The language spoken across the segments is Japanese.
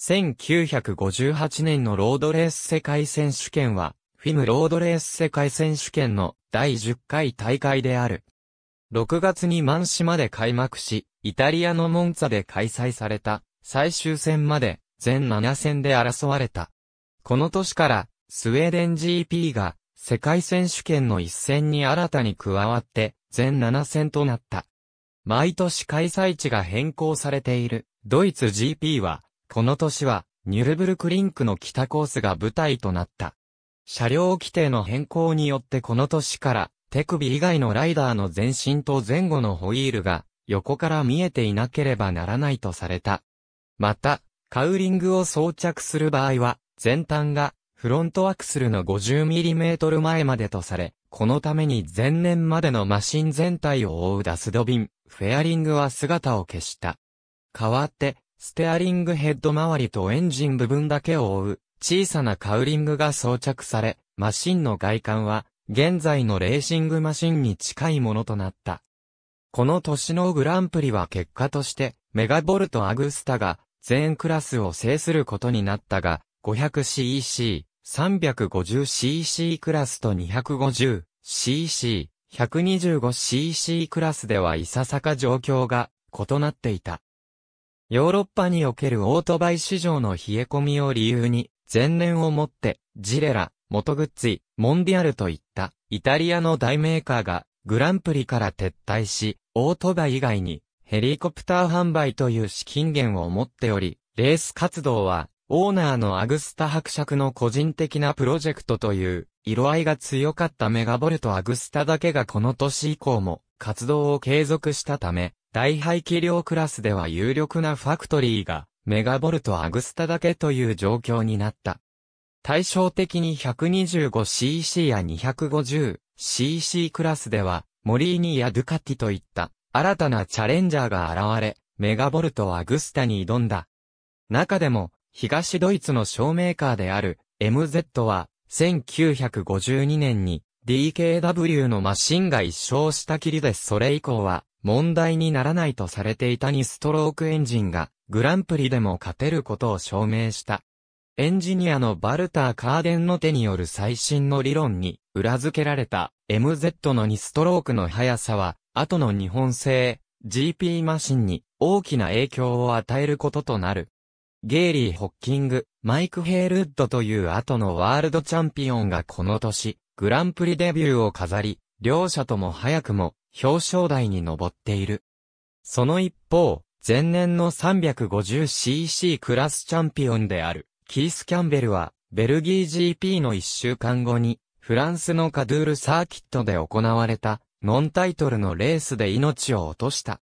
1958年のロードレース世界選手権は、フィムロードレース世界選手権の第10回大会である。6月に満市島で開幕し、イタリアのモンツァで開催された、最終戦まで全7戦で争われた。この年から、スウェーデン GP が世界選手権の一戦に新たに加わって全7戦となった。毎年開催地が変更されているドイツ GP はこの年は、ニュルブルクリンクの北コースが舞台となった。車両規定の変更によってこの年から、手首以外のライダーの前身と前後のホイールが、横から見えていなければならないとされた。また、カウリングを装着する場合は、前端が、フロントアクスルの 50mm 前までとされ、このために前年までのマシン全体を覆うダスドビン、フェアリングは姿を消した。代わって、ステアリングヘッド周りとエンジン部分だけを覆う小さなカウリングが装着され、マシンの外観は現在のレーシングマシンに近いものとなった。この年のグランプリは結果としてメガボルトアグスタが全クラスを制することになったが、500cc、350cc クラスと 250cc、125cc クラスではいささか状況が異なっていた。ヨーロッパにおけるオートバイ市場の冷え込みを理由に、前年をもって、ジレラ、モトグッツィ、モンディアルといった、イタリアの大メーカーが、グランプリから撤退し、オートバイ以外に、ヘリコプター販売という資金源を持っており、レース活動は、オーナーのアグスタ伯爵の個人的なプロジェクトという、色合いが強かったメガボルトアグスタだけがこの年以降も、活動を継続したため、大排気量クラスでは有力なファクトリーが、メガボルトアグスタだけという状況になった。対照的に 125cc や 250cc クラスでは、モリーニやドゥカティといった新たなチャレンジャーが現れ、メガボルトアグスタに挑んだ。中でも、東ドイツの小メーカーである MZ は、1952年に DKW のマシンが一生したきりでそれ以降は、問題にならないとされていた2ストロークエンジンがグランプリでも勝てることを証明した。エンジニアのバルター・カーデンの手による最新の理論に裏付けられた MZ の2ストロークの速さは後の日本製 GP マシンに大きな影響を与えることとなる。ゲイリー・ホッキング、マイク・ヘールッドという後のワールドチャンピオンがこの年、グランプリデビューを飾り、両者とも早くも表彰台に上っている。その一方、前年の 350cc クラスチャンピオンである、キース・キャンベルは、ベルギー GP の1週間後に、フランスのカドゥールサーキットで行われた、ノンタイトルのレースで命を落とした。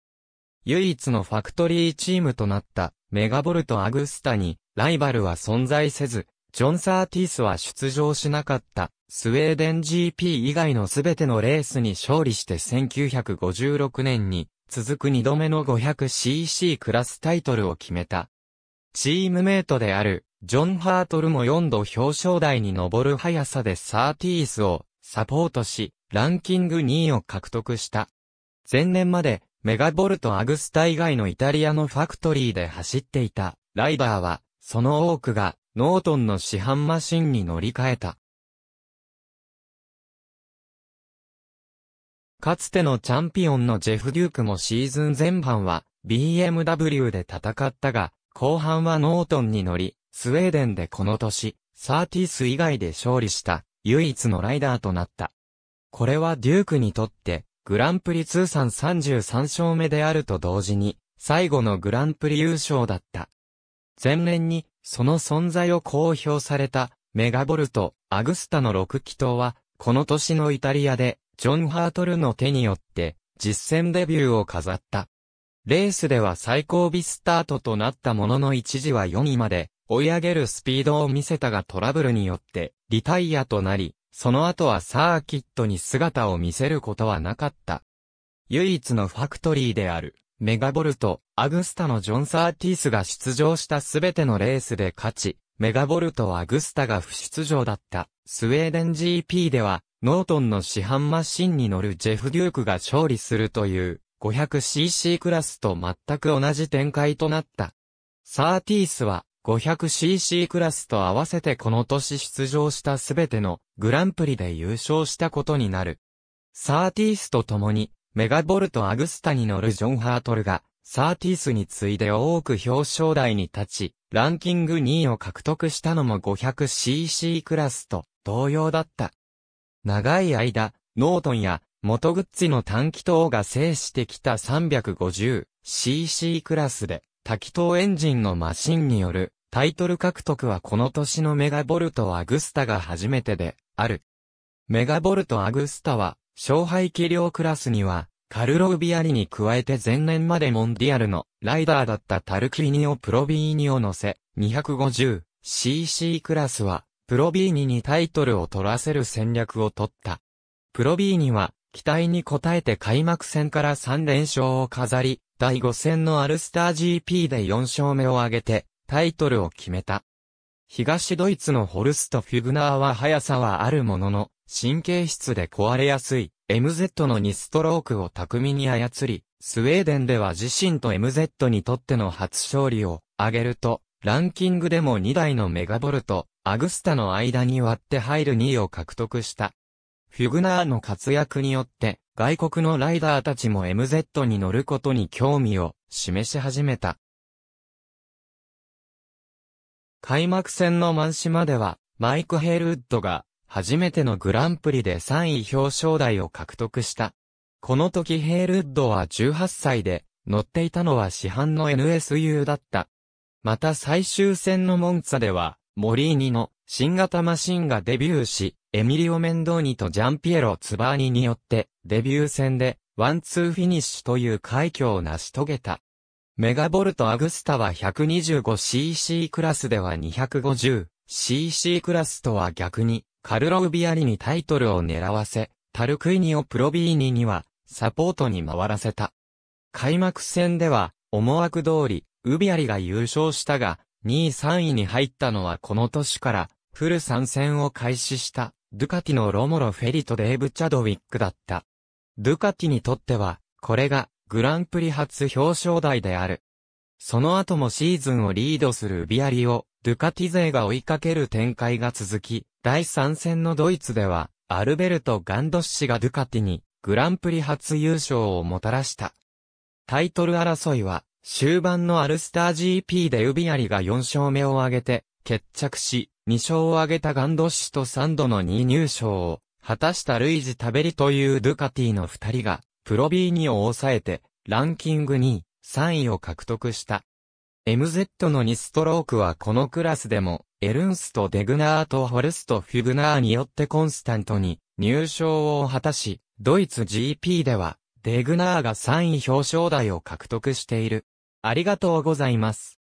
唯一のファクトリーチームとなった、メガボルト・アグスタに、ライバルは存在せず、ジョン・サーティースは出場しなかった、スウェーデン GP 以外のすべてのレースに勝利して1956年に、続く2度目の 500cc クラスタイトルを決めた。チームメイトである、ジョン・ハートルも4度表彰台に上る速さでサーティースをサポートし、ランキング2位を獲得した。前年まで、メガボルト・アグスタ以外のイタリアのファクトリーで走っていた、ライダーは、その多くが、ノートンの市販マシンに乗り換えた。かつてのチャンピオンのジェフ・デュークもシーズン前半は BMW で戦ったが、後半はノートンに乗り、スウェーデンでこの年、サーティス以外で勝利した唯一のライダーとなった。これはデュークにとってグランプリ通算33勝目であると同時に最後のグランプリ優勝だった。前年に、その存在を公表された、メガボルト、アグスタの6気筒は、この年のイタリアで、ジョン・ハートルの手によって、実戦デビューを飾った。レースでは最後尾スタートとなったものの一時は4位まで、追い上げるスピードを見せたがトラブルによって、リタイアとなり、その後はサーキットに姿を見せることはなかった。唯一のファクトリーである。メガボルト、アグスタのジョン・サーティースが出場したすべてのレースで勝ち、メガボルト・アグスタが不出場だったスウェーデン GP では、ノートンの市販マシンに乗るジェフ・デュークが勝利するという 500cc クラスと全く同じ展開となった。サーティースは 500cc クラスと合わせてこの年出場したすべてのグランプリで優勝したことになる。サーティースと共にメガボルト・アグスタに乗るジョン・ハートルが、サーティースに次いで多く表彰台に立ち、ランキング2位を獲得したのも 500cc クラスと同様だった。長い間、ノートンや元グッズの短気筒が制してきた 350cc クラスで、多気筒エンジンのマシンによるタイトル獲得はこの年のメガボルト・アグスタが初めてである。メガボルト・アグスタは勝敗気量クラスには、カルロウビアリに加えて前年までモンディアルのライダーだったタルキーニオ・プロビーニを乗せ、250cc クラスは、プロビーニにタイトルを取らせる戦略を取った。プロビーニは、期待に応えて開幕戦から3連勝を飾り、第5戦のアルスター GP で4勝目を挙げて、タイトルを決めた。東ドイツのホルスト・フィグナーは速さはあるものの、神経質で壊れやすい MZ の2ストロークを巧みに操り、スウェーデンでは自身と MZ にとっての初勝利を挙げると、ランキングでも2台のメガボルト、アグスタの間に割って入る2位を獲得した。フィグナーの活躍によって、外国のライダーたちも MZ に乗ることに興味を示し始めた。開幕戦の満島では、マイク・ヘルウッドが初めてのグランプリで3位表彰台を獲得した。この時ヘイルッドは18歳で、乗っていたのは市販の NSU だった。また最終戦のモンツァでは、モリーニの新型マシンがデビューし、エミリオ・メンドーニとジャンピエロ・ツバーニによって、デビュー戦で、ワンツーフィニッシュという快挙を成し遂げた。メガボルト・アグスタは 125cc クラスでは 250cc クラスとは逆に、カルロウビアリにタイトルを狙わせ、タルクイニオ・プロビーニには、サポートに回らせた。開幕戦では、思惑通り、ウビアリが優勝したが、2位3位に入ったのはこの年から、フル参戦を開始した、ドゥカティのロモロ・フェリとデーブ・チャドウィックだった。ドゥカティにとっては、これが、グランプリ初表彰台である。その後もシーズンをリードするウビアリを、ドゥカティ勢が追いかける展開が続き、第3戦のドイツでは、アルベルト・ガンドッシがドゥカティに、グランプリ初優勝をもたらした。タイトル争いは、終盤のアルスター GP でウビアリが4勝目を挙げて、決着し、2勝を挙げたガンドッシと3度の2入賞を、果たしたルイジ・タベリというドゥカティの2人が、プロ b ニを抑えて、ランキング2位、3位を獲得した。MZ の2ストロークはこのクラスでも、エルンスト・デグナーとホルスト・フィグナーによってコンスタントに入賞を果たし、ドイツ GP では、デグナーが3位表彰台を獲得している。ありがとうございます。